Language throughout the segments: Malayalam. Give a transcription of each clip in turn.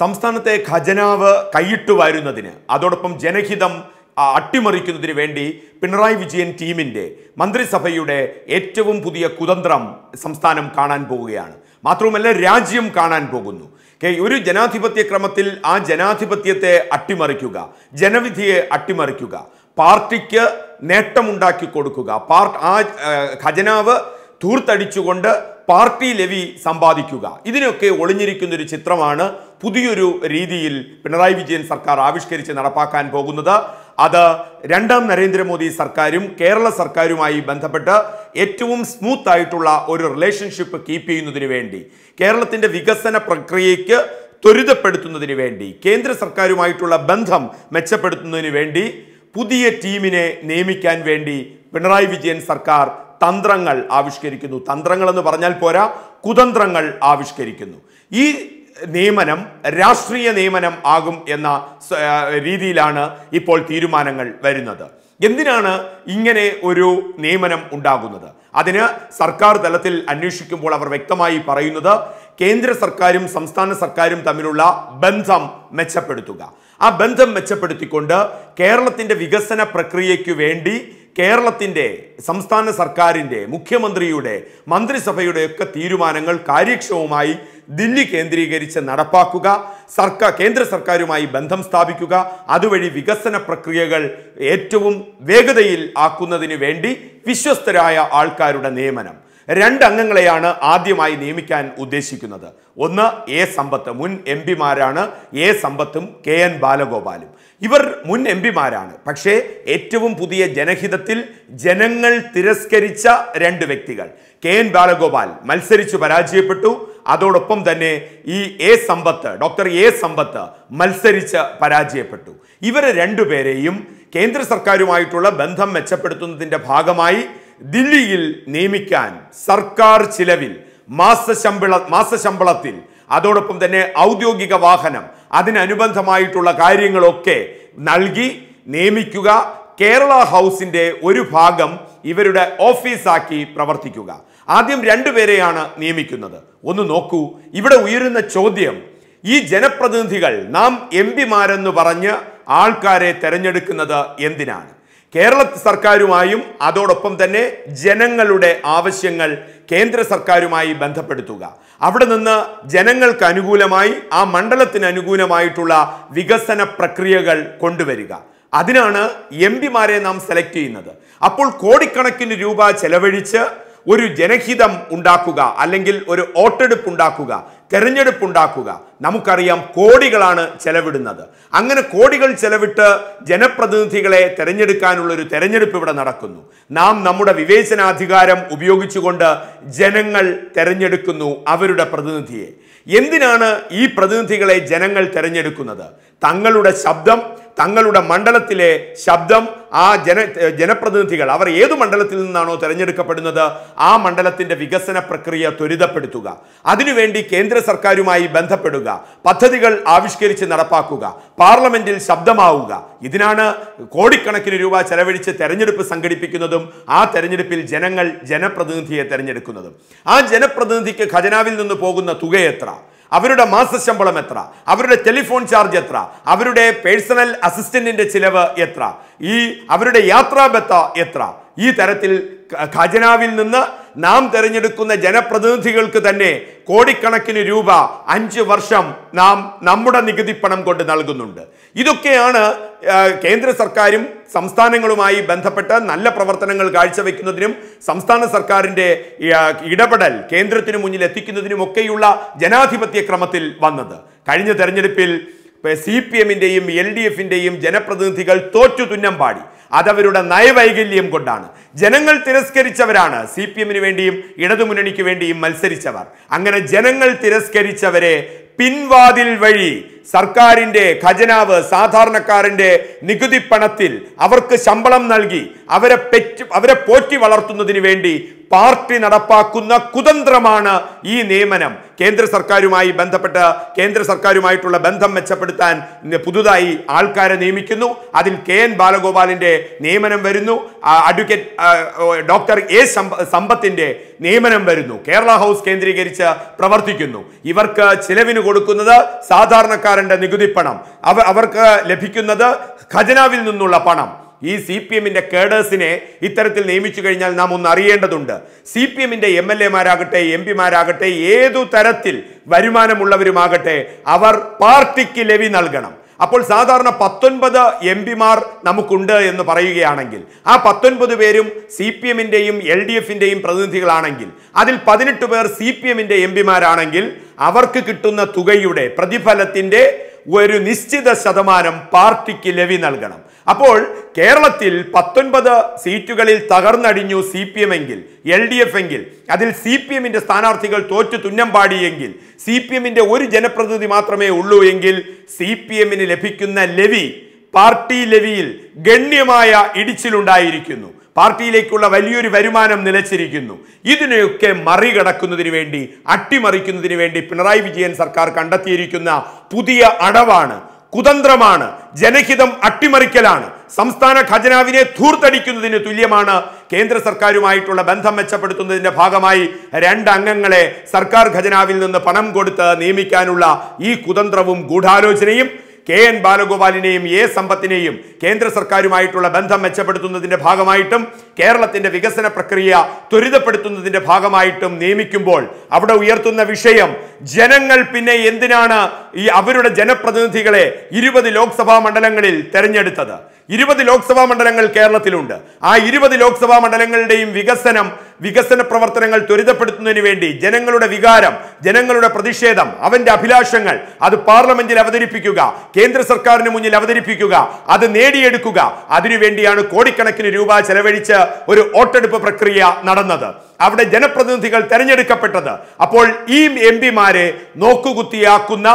സംസ്ഥാനത്തെ ഖജനാവ് കൈയിട്ട് വരുന്നതിന് അതോടൊപ്പം ജനഹിതം അട്ടിമറിക്കുന്നതിന് വേണ്ടി പിണറായി വിജയൻ ടീമിൻ്റെ മന്ത്രിസഭയുടെ ഏറ്റവും പുതിയ കുതന്ത്രം സംസ്ഥാനം കാണാൻ പോവുകയാണ് മാത്രവുമല്ല രാജ്യം കാണാൻ പോകുന്നു ഒരു ജനാധിപത്യ ക്രമത്തിൽ ആ ജനാധിപത്യത്തെ അട്ടിമറിക്കുക ജനവിധിയെ അട്ടിമറിക്കുക പാർട്ടിക്ക് നേട്ടമുണ്ടാക്കി കൊടുക്കുക പാർട്ട് ആ ഖജനാവ് തൂർത്തടിച്ചുകൊണ്ട് പാർട്ടി ലെവി സമ്പാദിക്കുക ഇതിനൊക്കെ ഒളിഞ്ഞിരിക്കുന്നൊരു ചിത്രമാണ് പുതിയൊരു രീതിയിൽ പിണറായി വിജയൻ സർക്കാർ ആവിഷ്കരിച്ച് നടപ്പാക്കാൻ പോകുന്നത് അത് രണ്ടാം നരേന്ദ്രമോദി സർക്കാരും കേരള സർക്കാരുമായി ബന്ധപ്പെട്ട് ഏറ്റവും സ്മൂത്ത് ആയിട്ടുള്ള ഒരു റിലേഷൻഷിപ്പ് കീപ്പ് ചെയ്യുന്നതിന് വേണ്ടി കേരളത്തിൻ്റെ വികസന പ്രക്രിയയ്ക്ക് ത്വരിതപ്പെടുത്തുന്നതിന് വേണ്ടി കേന്ദ്ര സർക്കാരുമായിട്ടുള്ള ബന്ധം മെച്ചപ്പെടുത്തുന്നതിന് വേണ്ടി പുതിയ ടീമിനെ നിയമിക്കാൻ വേണ്ടി പിണറായി വിജയൻ സർക്കാർ തന്ത്രങ്ങൾ ആവിഷ്കരിക്കുന്നു തന്ത്രങ്ങൾ എന്ന് പറഞ്ഞാൽ പോരാ കുതന്ത്രങ്ങൾ ആവിഷ്കരിക്കുന്നു ഈ നിയമനം രാഷ്ട്രീയ നിയമനം ആകും എന്ന രീതിയിലാണ് ഇപ്പോൾ തീരുമാനങ്ങൾ വരുന്നത് എന്തിനാണ് ഇങ്ങനെ ഒരു നിയമനം ഉണ്ടാകുന്നത് അതിന് സർക്കാർ തലത്തിൽ അന്വേഷിക്കുമ്പോൾ അവർ വ്യക്തമായി പറയുന്നത് കേന്ദ്ര സർക്കാരും സംസ്ഥാന സർക്കാരും തമ്മിലുള്ള ബന്ധം മെച്ചപ്പെടുത്തുക ആ ബന്ധം മെച്ചപ്പെടുത്തിക്കൊണ്ട് കേരളത്തിൻ്റെ വികസന പ്രക്രിയയ്ക്ക് വേണ്ടി കേരളത്തിൻ്റെ സംസ്ഥാന സർക്കാരിൻ്റെ മുഖ്യമന്ത്രിയുടെ മന്ത്രിസഭയുടെ ഒക്കെ തീരുമാനങ്ങൾ കാര്യക്ഷമമായി ദില്ലി കേന്ദ്രീകരിച്ച് നടപ്പാക്കുക സർക്കാർ കേന്ദ്ര സർക്കാരുമായി ബന്ധം സ്ഥാപിക്കുക അതുവഴി വികസന പ്രക്രിയകൾ ഏറ്റവും വേഗതയിൽ ആക്കുന്നതിന് വേണ്ടി വിശ്വസ്തരായ ആൾക്കാരുടെ നിയമനം രണ്ട് അംഗങ്ങളെയാണ് ആദ്യമായി നിയമിക്കാൻ ഉദ്ദേശിക്കുന്നത് ഒന്ന് എ സമ്പത്ത് മുൻ എം പിമാരാണ് എ സമ്പത്തും കെ എൻ ബാലഗോപാലും ഇവർ മുൻ എം പിമാരാണ് പക്ഷേ ഏറ്റവും പുതിയ ജനഹിതത്തിൽ ജനങ്ങൾ തിരസ്കരിച്ച രണ്ട് വ്യക്തികൾ കെ എൻ ബാലഗോപാൽ മത്സരിച്ചു പരാജയപ്പെട്ടു അതോടൊപ്പം തന്നെ ഈ A Sampath doctor A Sampath മത്സരിച്ച് പരാജയപ്പെട്ടു ഇവർ രണ്ടുപേരെയും കേന്ദ്ര സർക്കാരുമായിട്ടുള്ള ബന്ധം മെച്ചപ്പെടുത്തുന്നതിൻ്റെ ഭാഗമായി ദില്ലിയിൽ നിയമിക്കാൻ സർക്കാർ ചിലവിൽ മാസശമ്പള മാസശമ്പളത്തിൽ അതോടൊപ്പം തന്നെ ഔദ്യോഗിക വാഹനം അതിനനുബന്ധമായിട്ടുള്ള കാര്യങ്ങളൊക്കെ നൽകി നിയമിക്കുക കേരള ഹൗസിൻ്റെ ഒരു ഭാഗം ഇവരുടെ ഓഫീസാക്കി പ്രവർത്തിക്കുക ആദ്യം രണ്ടുപേരെയാണ് നിയമിക്കുന്നത് ഒന്ന് നോക്കൂ ഇവിടെ ഉയരുന്ന ചോദ്യം ഈ ജനപ്രതിനിധികൾ നാം എം പിമാരെന്ന് പറഞ്ഞ് ആൾക്കാരെ തെരഞ്ഞെടുക്കുന്നത് എന്തിനാണ് കേരള സർക്കാരുമായും അതോടൊപ്പം തന്നെ ജനങ്ങളുടെ ആവശ്യങ്ങൾ കേന്ദ്ര സർക്കാരുമായി ബന്ധപ്പെടുത്തുക അവിടെ നിന്ന് ജനങ്ങൾക്ക് അനുകൂലമായി ആ മണ്ഡലത്തിന് അനുകൂലമായിട്ടുള്ള വികസന പ്രക്രിയകൾ കൊണ്ടുവരിക അതിനാണ് എം പിമാരെ നാം സെലക്ട് ചെയ്യുന്നത് അപ്പോൾ കോടിക്കണക്കിന് രൂപ ചെലവഴിച്ച് ഒരു ജനഹിതം ഉണ്ടാക്കുക അല്ലെങ്കിൽ ഒരു വോട്ടെടുപ്പ് ഉണ്ടാക്കുക തെരഞ്ഞെടുപ്പ് ഉണ്ടാക്കുക നമുക്കറിയാം കോടികളാണ് ചെലവിടുന്നത് അങ്ങനെ കോടികൾ ചെലവിട്ട് ജനപ്രതിനിധികളെ തെരഞ്ഞെടുക്കാനുള്ള ഒരു തെരഞ്ഞെടുപ്പ് ഇവിടെ നടക്കുന്നു നാം നമ്മുടെ വിവേചനാധികാരം ഉപയോഗിച്ചുകൊണ്ട് ജനങ്ങൾ തെരഞ്ഞെടുക്കുന്നു അവരുടെ പ്രതിനിധിയെ എന്തിനാണ് ഈ പ്രതിനിധികളെ ജനങ്ങൾ തെരഞ്ഞെടുക്കുന്നത് തങ്ങളുടെ ശബ്ദം തങ്ങളുടെ മണ്ഡലത്തിലെ ശബ്ദം ആ ജന ജനപ്രതിനിധികൾ അവർ ഏത് മണ്ഡലത്തിൽ നിന്നാണോ തിരഞ്ഞെടുക്കപ്പെടുന്നത് ആ മണ്ഡലത്തിൻ്റെ വികസന പ്രക്രിയ ത്വരിതപ്പെടുത്തുക അതിനുവേണ്ടി കേന്ദ്ര സർക്കാരുമായി ബന്ധപ്പെടുക പദ്ധതികൾ ആവിഷ്കരിച്ച് നടപ്പാക്കുക പാർലമെന്റിൽ ശബ്ദമാവുക ഇതിനാണ് കോടിക്കണക്കിന് രൂപ ചെലവഴിച്ച് തെരഞ്ഞെടുപ്പ് സംഘടിപ്പിക്കുന്നതും ആ തെരഞ്ഞെടുപ്പിൽ ജനങ്ങൾ ജനപ്രതിനിധിയെ തെരഞ്ഞെടുക്കുന്നതും ആ ജനപ്രതിനിധിക്ക് ഖജനാവിൽ നിന്ന് പോകുന്ന തുകയെത്ര അവരുടെ മാസശമ്പളം എത്ര അവരുടെ ടെലിഫോൺ ചാർജ് എത്ര അവരുടെ പേഴ്സണൽ അസിസ്റ്റന്റിന്റെ ചിലവ് എത്ര ഈ അവരുടെ യാത്രാബത്ത എത്ര ഈ തരത്തിൽ ഖജനാവിൽ നിന്ന് നാം തിരഞ്ഞെടുക്കുന്ന ജനപ്രതിനിധികൾക്ക് തന്നെ കോടിക്കണക്കിന് രൂപ അഞ്ച് വർഷം നാം നമ്മുടെ നികുതിപ്പണം കൊണ്ട് നൽകുന്നുണ്ട് ഇതൊക്കെയാണ് കേന്ദ്ര സർക്കാരും സംസ്ഥാനങ്ങളുമായി ബന്ധപ്പെട്ട നല്ല പ്രവർത്തനങ്ങൾ കാഴ്ചവെക്കുന്നതിനും സംസ്ഥാന സർക്കാരിൻ്റെ ഇടപെടൽ കേന്ദ്രത്തിന് മുന്നിൽ ഒക്കെയുള്ള ജനാധിപത്യ ക്രമത്തിൽ വന്നത് കഴിഞ്ഞ തെരഞ്ഞെടുപ്പിൽ സി പി എമ്മിൻ്റെയും എൽ ഡി എഫിൻ്റെയും ജനപ്രതിനിധികൾ തോറ്റു തുന്നം പാടി അതവരുടെ നയവൈകല്യം കൊണ്ടാണ് ജനങ്ങൾ തിരസ്കരിച്ചവരാണ് സി പി എമ്മിന് വേണ്ടിയും ഇടതുമുന്നണിക്ക് വേണ്ടിയും മത്സരിച്ചവർ അങ്ങനെ ജനങ്ങൾ തിരസ്കരിച്ചവരെ പിൻവാതിൽ വഴി സർക്കാരിൻ്റെ ഖജനാവ് സാധാരണക്കാരൻ്റെ നികുതി പണത്തിൽ അവർക്ക് ശമ്പളം നൽകി അവരെ പെറ്റ് അവരെ പോറ്റി വളർത്തുന്നതിന് വേണ്ടി പാർട്ടി നടപ്പാക്കുന്ന കുതന്ത്രമാണ് ഈ നിയമനം കേന്ദ്ര സർക്കാരുമായി ബന്ധപ്പെട്ട കേന്ദ്ര സർക്കാരുമായിട്ടുള്ള ബന്ധം മെച്ചപ്പെടുത്താൻ പുതുതായി ആൾക്കാരെ നിയമിക്കുന്നു അതിൽ കെ എൻ ബാലഗോപാലിൻ്റെ നിയമനം വരുന്നു അഡ്വക്കേറ്റ് ഡോക്ടർ എ സമ്പത്തിൻ്റെ നിയമനം വരുന്നു കേരള ഹൗസ് കേന്ദ്രീകരിച്ച് പ്രവർത്തിക്കുന്നു ഇവർക്ക് ചിലവിന് കൊടുക്കുന്നത് സാധാരണക്കാർ സർക്കാരിൻ്റെ നികുതി പണം അവ അവർക്ക് ലഭിക്കുന്നത് ഖജനാവിൽ നിന്നുള്ള പണം ഈ സി പി എമ്മിൻ്റെ കേഡേഴ്സിനെ ഇത്തരത്തിൽ നിയമിച്ചു കഴിഞ്ഞാൽ നാം ഒന്ന് അറിയേണ്ടതുണ്ട് സി പി എമ്മിൻ്റെ എം എൽ എമാരാകട്ടെ എം പിമാരാകട്ടെ ഏതു തരത്തിൽ വരുമാനമുള്ളവരുമാകട്ടെ അവർ പാർട്ടിക്ക് ലെവി നൽകണം അപ്പോൾ സാധാരണ പത്തൊൻപത് എം പിമാർ നമുക്കുണ്ട് എന്ന് പറയുകയാണെങ്കിൽ ആ പത്തൊൻപത് പേരും സി പി എമ്മിൻ്റെയും എൽ ഡി എഫിൻ്റെയും പ്രതിനിധികളാണെങ്കിൽ അതിൽ പതിനെട്ട് പേർ സി പി എമ്മിൻ്റെ എം പിമാരാണെങ്കിൽ അവർക്ക് കിട്ടുന്ന തുകയുടെ പ്രതിഫലത്തിൻ്റെ ഒരു നിശ്ചിത ശതമാനം പാർട്ടിക്ക് ലവി നൽകണം അപ്പോൾ കേരളത്തിൽ പത്തൊൻപത് സീറ്റുകളിൽ തകർന്നടിഞ്ഞു സി പി എം എങ്കിൽ എൽ ഡി എഫ് എങ്കിൽ അതിൽ സി പി എമ്മിൻ്റെ സ്ഥാനാർത്ഥികൾ തോറ്റു തുന്നം പാടിയെങ്കിൽ സി പി എമ്മിൻ്റെ ഒരു ജനപ്രതിനിധി മാത്രമേ ഉള്ളൂ എങ്കിൽ സി പി എമ്മിന് ലഭിക്കുന്ന ലവി പാർട്ടി ലവിയിൽ ഗണ്യമായ ഇടിച്ചിലുണ്ടായിരിക്കുന്നു പാർട്ടിയിലേക്കുള്ള വലിയൊരു വരുമാനം നിലച്ചിരിക്കുന്നു ഇതിനെയൊക്കെ മറികടക്കുന്നതിന് വേണ്ടി അട്ടിമറിക്കുന്നതിന് വേണ്ടി പിണറായി വിജയൻ സർക്കാർ കണ്ടെത്തിയിരിക്കുന്ന പുതിയ അടവാണ് കുതന്ത്രമാണ് ജനഹിതം അട്ടിമറിക്കലാണ് സംസ്ഥാന ഖജനാവിനെ ധൂർത്തടിക്കുന്നതിന് തുല്യമാണ് കേന്ദ്ര സർക്കാരുമായിട്ടുള്ള ബന്ധം മെച്ചപ്പെടുത്തുന്നതിന്റെ ഭാഗമായി രണ്ട് അംഗങ്ങളെ സർക്കാർ ഖജനാവിൽ നിന്ന് പണം കൊടുത്ത് നിയമിക്കാനുള്ള ഈ കുതന്ത്രവും ഗൂഢാലോചനയും കെ എൻ ബാലഗോപാലിനെയും എ സമ്പത്തിനെയും കേന്ദ്ര സർക്കാരുമായിട്ടുള്ള ബന്ധം മെച്ചപ്പെടുത്തുന്നതിൻ്റെ ഭാഗമായിട്ടും കേരളത്തിൻ്റെ വികസന പ്രക്രിയ ത്വരിതപ്പെടുത്തുന്നതിൻ്റെ ഭാഗമായിട്ടും നിയമിക്കുമ്പോൾ അവിടെ ഉയർത്തുന്ന വിഷയം ജനങ്ങൾ പിന്നെ എന്തിനാണ് ഈ അവരുടെ ജനപ്രതിനിധികളെ ഇരുപത് ലോക്സഭാ മണ്ഡലങ്ങളിൽ തെരഞ്ഞെടുത്തത് ഇരുപത് ലോക്സഭാ മണ്ഡലങ്ങൾ കേരളത്തിലുണ്ട് ആ ഇരുപത് ലോക്സഭാ മണ്ഡലങ്ങളുടെയും വികസനം വികസന പ്രവർത്തനങ്ങൾ ത്വരിതപ്പെടുത്തുന്നതിന് വേണ്ടി ജനങ്ങളുടെ വികാരം ജനങ്ങളുടെ പ്രതിഷേധം അവന്റെ അഭിലാഷങ്ങൾ അത് പാർലമെന്റിൽ അവതരിപ്പിക്കുക കേന്ദ്ര സർക്കാരിന് മുന്നിൽ അവതരിപ്പിക്കുക അത് നേടിയെടുക്കുക അതിനുവേണ്ടിയാണ് കോടിക്കണക്കിന് രൂപ ചെലവഴിച്ച് ഒരു വോട്ടെടുപ്പ് പ്രക്രിയ നടന്നത് അവിടെ ജനപ്രതിനിധികൾ തെരഞ്ഞെടുക്കപ്പെട്ടത് അപ്പോൾ ഈ എം പിമാരെ നോക്കുകുത്തിയാക്കുന്ന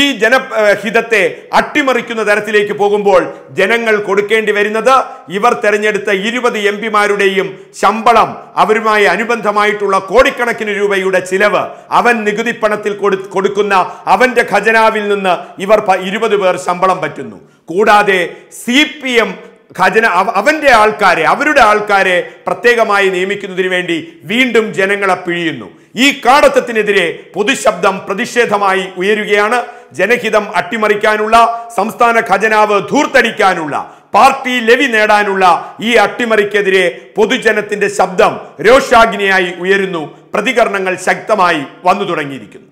ഈ ജനഹിതത്തെ അട്ടിമറിക്കുന്ന തരത്തിലേക്ക് പോകുമ്പോൾ ജനങ്ങൾ കൊടുക്കേണ്ടി വരുന്നത് ഇവർ തെരഞ്ഞെടുത്ത ഇരുപത് എം പിമാരുടെയും ശമ്പളം അവരുമായി അനുബന്ധമായിട്ടുള്ള കോടിക്കണക്കിന് രൂപയുടെ ചിലവ് അവൻ നികുതി പണത്തിൽ കൊടുക്കുന്ന അവൻ്റെ ഖജനാവിൽ നിന്ന് ഇവർ ഇരുപത് പേർ ശമ്പളം പറ്റുന്നു കൂടാതെ സി പി എം ഖജന അവൻ്റെ ആൾക്കാരെ അവരുടെ ആൾക്കാരെ പ്രത്യേകമായി നിയമിക്കുന്നതിന് വേണ്ടി വീണ്ടും ജനങ്ങളെ പിഴിയുന്നു ഈ കാടത്തത്തിനെതിരെ പൊതുശബ്ദം പ്രതിഷേധമായി ഉയരുകയാണ് ജനഹിതം അട്ടിമറിക്കാനുള്ള സംസ്ഥാന ഖജനാവ് ധൂർത്തടിക്കാനുള്ള പാർട്ടി ലെവി നേടാനുള്ള ഈ അട്ടിമറിക്കെതിരെ പൊതുജനത്തിന്റെ ശബ്ദം രോഷാഗ്നിയായി ഉയരുന്നു പ്രതികരണങ്ങൾ ശക്തമായി വന്നു തുടങ്ങിയിരിക്കുന്നു